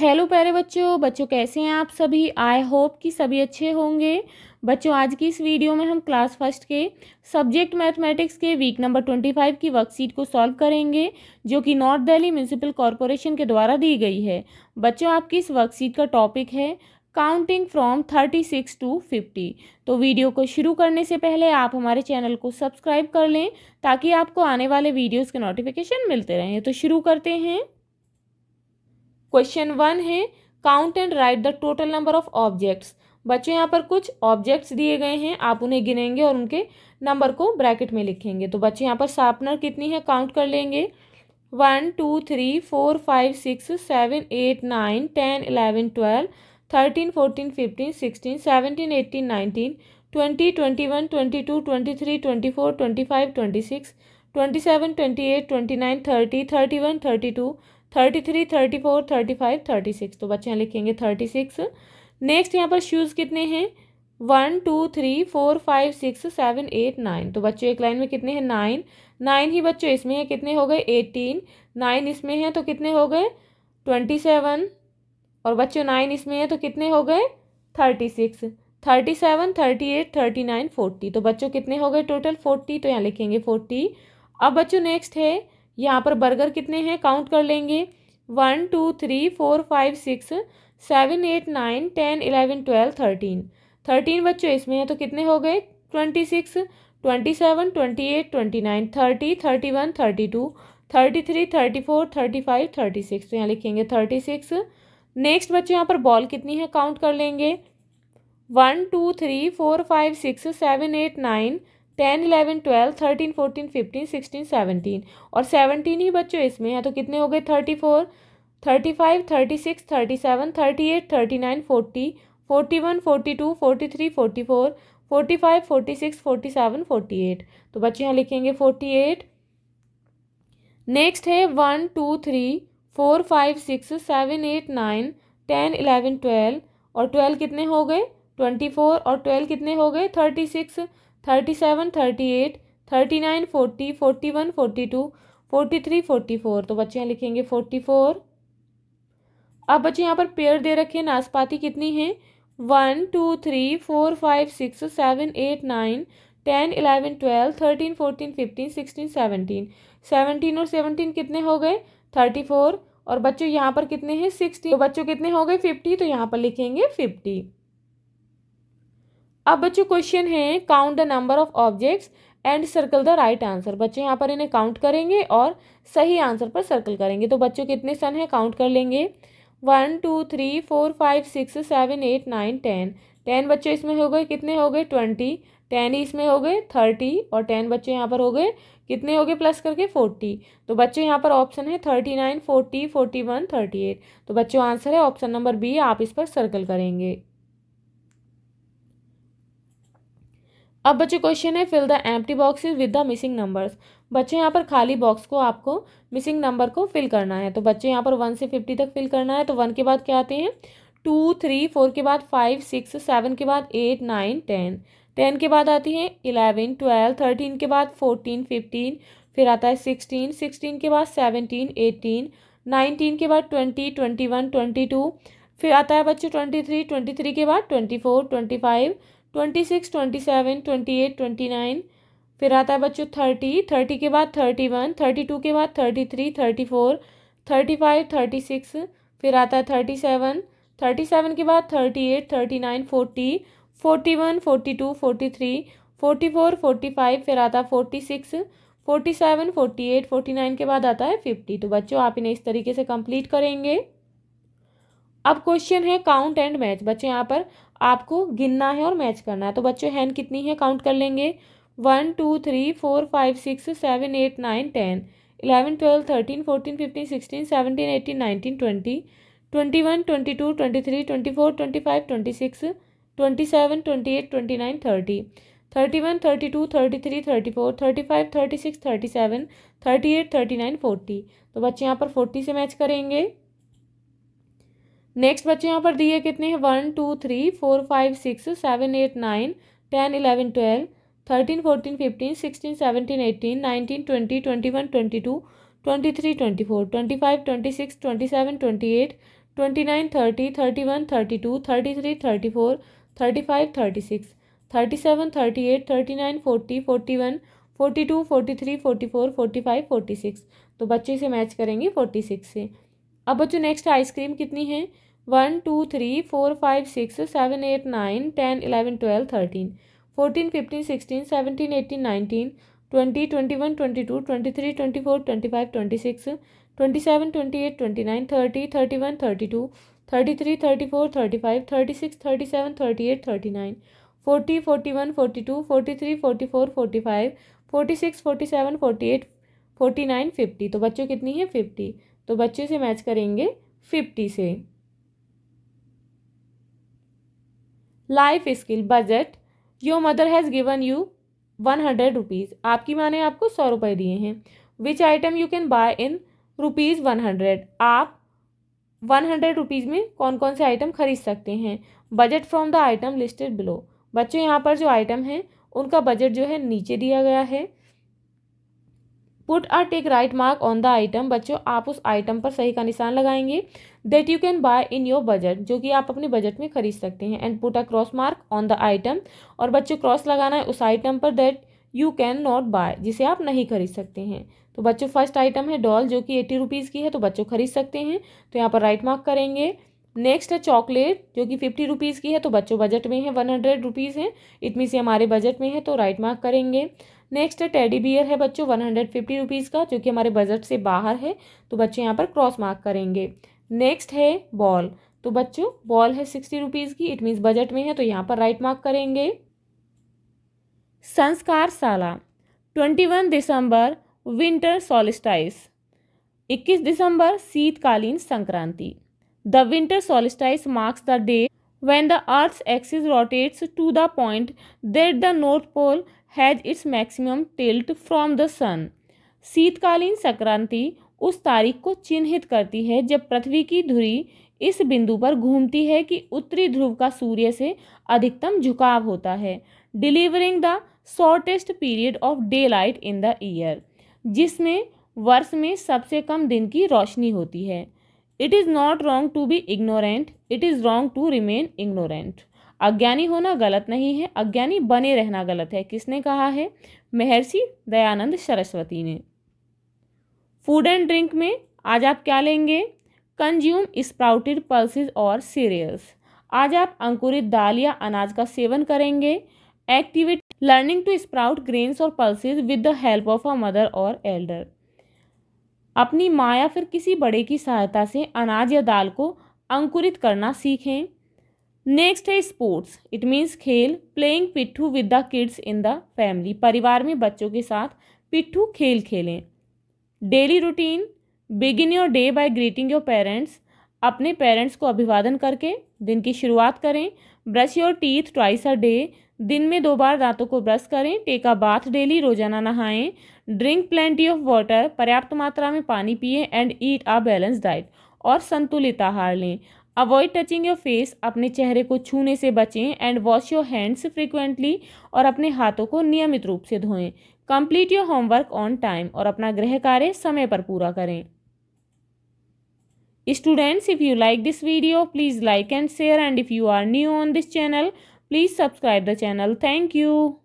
hello प्यारे बच्चों बच्चों कैसे हैं आप सभी आई होप कि सभी अच्छे होंगे बच्चों आज की इस वीडियो में हम क्लास फर्स्ट के सब्जेक्ट मैथमेटिक्स के वीक नंबर ट्वेंटी फाइव की वर्कशीट को सॉल्व करेंगे जो कि नॉर्थ दिल्ली म्यूनसिपल कॉरपोरेशन के द्वारा दी गई है बच्चों आपकी इस वर्कशीट का टॉपिक है counting from thirty six to fifty तो वीडियो को शुरू करने से पहले आप हमारे चैनल को सब्सक्राइब कर लें ताकि आपको आने वाले वीडियोज़ के नोटिफिकेशन मिलते रहें तो शुरू करते हैं क्वेश्चन वन है count and write the total number of objects बच्चों यहाँ पर कुछ ऑब्जेक्ट्स दिए गए हैं आप उन्हें गिनेंगे और उनके नंबर को ब्रैकेट में लिखेंगे तो बच्चे यहाँ पर शार्पनर कितनी है काउंट कर लेंगे one two three four five six seven eight nine ten eleven twelve thirteen fourteen fifteen sixteen seventeen eighteen nineteen twenty twenty one twenty two twenty three twenty four twenty five twenty six twenty seven twenty eight twenty nine thirty thirty one thirty two thirty three thirty four thirty five thirty six तो बच्चे यहाँ लिखेंगे thirty six next यहाँ पर shoes कितने हैं one two three four five six seven eight nine तो बच्चों एक लाइन में कितने हैं नाइन नाइन ही बच्चों इसमें है कितने हो गए एटीन नाइन इसमें हैं तो कितने हो गए ट्वेंटी सेवन और बच्चों नाइन इसमें हैं तो कितने हो गए thirty six thirty seven thirty eight thirty nine forty तो बच्चों कितने हो गए टोटल फोर्टी तो यहाँ लिखेंगे फोर्टी अब बच्चों नेक्स्ट है यहाँ पर बर्गर कितने हैं काउंट कर लेंगे one two three four five six seven eight nine ten eleven twelve thirteen thirteen बच्चों इसमें हैं तो कितने हो गए twenty six twenty seven twenty eight twenty nine thirty thirty one thirty two thirty three thirty four thirty five thirty six तो यहाँ लिखेंगे थर्टी सिक्स नेक्स्ट बच्चों यहाँ पर बॉल कितनी है काउंट कर लेंगे one two three four five six seven eight nine ten eleven twelve thirteen fourteen fifteen sixteen seventeen और सेवनटीन ही बच्चों इसमें हैं तो कितने हो गए thirty four thirty five thirty six thirty seven thirty eight thirty nine forty forty one forty two forty three forty four forty five forty six forty seven forty eight तो बच्चे यहाँ लिखेंगे फोर्टी एट नेक्स्ट है one two three four five six seven eight nine ten eleven twelve और twelve कितने हो गए twenty four और ट्वेल्व कितने हो गए thirty six thirty seven thirty eight thirty nine forty forty one forty two forty three forty four तो बच्चे यहाँ लिखेंगे फोर्टी फोर अब बच्चे यहाँ पर पेड़ दे रखे हैं नाशपाती कितनी है one two three four five six seven eight nine ten eleven twelve thirteen fourteen fifteen sixteen seventeen seventeen और सेवनटीन कितने हो गए थर्टी फोर और बच्चों यहाँ पर कितने हैं सिक्सटी तो बच्चों कितने हो गए फिफ्टी तो यहाँ पर लिखेंगे फिफ्टी अब बच्चों क्वेश्चन है count the number of objects and circle the right answer बच्चे यहाँ पर इन्हें काउंट करेंगे और सही आंसर पर सर्कल करेंगे तो बच्चों कितने सन हैं काउंट कर लेंगे one two three four five six seven eight nine ten ten बच्चे इसमें हो गए कितने हो गए ट्वेंटी टेन इसमें हो गए थर्टी और टेन बच्चे यहाँ पर हो गए कितने हो गए प्लस करके फोर्टी तो बच्चे यहाँ पर ऑप्शन है thirty nine forty forty one thirty eight तो बच्चों आंसर है ऑप्शन नंबर बी आप इस पर सर्कल करेंगे अब बच्चे क्वेश्चन है fill the empty boxes with the missing numbers बच्चे यहाँ पर खाली बॉक्स को आपको मिसिंग नंबर को फिल करना है तो बच्चे यहाँ पर वन से फिफ्टी तक फिल करना है तो वन के बाद क्या आते हैं टू थ्री फोर के बाद फाइव सिक्स सेवन के बाद एट नाइन टेन टेन के बाद आती है इलेवन ट्वेल्व थर्टीन के बाद फोर्टीन फिफ्टीन फिर आता है सिक्सटीन सिक्सटीन के बाद सेवनटीन एटीन नाइनटीन के बाद twenty twenty one twenty two फिर आता है बच्चे ट्वेंटी थ्री ट्वेंटी थ्री के बाद twenty four twenty five twenty six twenty seven twenty eight twenty nine फिर आता है बच्चों थर्टी थर्टी के बाद थर्टी वन थर्टी टू के बाद thirty three thirty four thirty five thirty six फिर आता है थर्टी सेवन थर्टी सेवन के बाद thirty eight thirty nine forty forty one forty two forty three forty four forty five फिर आता है forty six forty seven forty eight forty nine के बाद आता है फिफ्टी तो बच्चों आप इन्हें इस तरीके से कंप्लीट करेंगे अब क्वेश्चन है काउंट एंड मैच बच्चे यहाँ पर आपको गिनना है और मैच करना है तो बच्चों हैंड कितनी है काउंट कर लेंगे one two three four five six seven eight nine ten eleven twelve thirteen fourteen fifteen sixteen seventeen eighteen nineteen twenty twenty one twenty two twenty three twenty four twenty five twenty six twenty seven twenty eight twenty nine thirty thirty one thirty two thirty three thirty four thirty five thirty six thirty seven thirty eight thirty nine forty तो बच्चे यहाँ पर forty से match करेंगे next बच्चे यहाँ पर दिए कितने हैं one two three four five six seven eight nine ten eleven twelve thirteen fourteen fifteen sixteen seventeen eighteen nineteen twenty twenty one twenty two twenty three twenty four twenty five twenty six twenty seven twenty eight twenty nine thirty thirty one thirty two thirty three thirty four thirty five thirty six thirty seven thirty eight thirty nine forty forty one forty two forty three forty four forty five forty six तो बच्चे इसे match करेंगे forty six से अब बच्चों next ice cream कितनी है one two three four five six seven eight nine ten eleven twelve thirteen fourteen fifteen sixteen seventeen eighteen nineteen twenty twenty one twenty two twenty three twenty four twenty five twenty six twenty seven twenty eight twenty nine thirty thirty one thirty two thirty three thirty four thirty five thirty six thirty seven thirty eight thirty nine forty forty one forty two forty three forty four forty five forty six forty seven forty eight forty nine fifty तो बच्चों कितनी है fifty तो बच्चे से match करेंगे fifty से life skill budget your mother has given you one hundred rupees आपकी माँ ने आपको सौ रुपये दिए हैं which item you can buy in rupees one hundred आप वन हंड्रेड रुपीज़ में कौन कौन से आइटम खरीद सकते हैं budget from the item listed below बच्चों यहाँ पर जो आइटम हैं उनका बजट जो है नीचे दिया गया है put or tick right mark on the item बच्चों आप उस आइटम पर सही का निशान लगाएंगे that you can buy in your budget जो कि आप अपने बजट में खरीद सकते हैं and put a cross mark on the item और बच्चों क्रॉस लगाना है उस आइटम पर that you can not buy जिसे आप नहीं खरीद सकते हैं तो बच्चों फर्स्ट आइटम है डॉल जो कि एट्टी रुपीज़ की है तो बच्चों खरीद सकते हैं तो यहाँ पर राइट मार्क करेंगे नेक्स्ट है चॉकलेट जो कि फिफ्टी रुपीज़ की है तो बच्चों बजट में है वन हंड्रेड रुपीज़ है इट मीन्स ये हमारे बजट में है तो राइट मार्क करेंगे नेक्स्ट टेडी बियर है बच्चों वन हंड्रेड फिफ्टी रुपीज़ का जो कि हमारे बजट से बाहर है तो बच्चे यहाँ पर क्रॉस मार्क करेंगे नेक्स्ट है बॉल तो बच्चों बॉल है सिक्सटी रुपीज़ की इट मीन्स बजट में है तो यहाँ पर राइट मार्क करेंगे संस्कार साला twenty one December winter solstice इक्कीस दिसंबर शीतकालीन संक्रांति the winter solstice marks the day when the earth axis rotates to the point that the north pole has its maximum tilt from the sun शीतकालीन संक्रांति उस तारीख को चिन्हित करती है जब पृथ्वी की धुरी इस बिंदु पर घूमती है कि उत्तरी ध्रुव का सूर्य से अधिकतम झुकाव होता है delivering the shortest period of daylight in the year जिसमें वर्ष में सबसे कम दिन की रोशनी होती है it is not wrong to be ignorant it is wrong to remain ignorant अज्ञानी होना गलत नहीं है अज्ञानी बने रहना गलत है किसने कहा है महर्षि दयानंद सरस्वती ने फूड एंड ड्रिंक में आज आप क्या लेंगे कंज्यूम स्प्राउटेड पल्सेस और सीरियल्स आज आप अंकुरित दाल या अनाज का सेवन करेंगे activity learning to sprout grains और pulses with the help of a mother और एल्डर अपनी माँ या फिर किसी बड़े की सहायता से अनाज या दाल को अंकुरित करना सीखें नेक्स्ट है स्पोर्ट्स इट मीन्स खेल playing pitthu with the kids in the family परिवार में बच्चों के साथ पिट्ठू खेल खेलें daily routine begin your day by greeting your parents अपने पेरेंट्स को अभिवादन करके दिन की शुरुआत करें brush your teeth twice a day दिन में दो बार दांतों को ब्रश करें टेक अ बाथ डेली रोजाना नहाएं ड्रिंक प्लेंटी ऑफ वाटर पर्याप्त मात्रा में पानी पिए and eat a balance diet और संतुलित आहार लें अवॉइड टचिंग योर फेस अपने चेहरे को छूने से बचें and wash your hands frequently और अपने हाथों को नियमित रूप से धोएं complete your homework on time और अपना गृह कार्य समय पर पूरा करें students if you like this video please like and share and if you are new on this channel please subscribe the channel thank you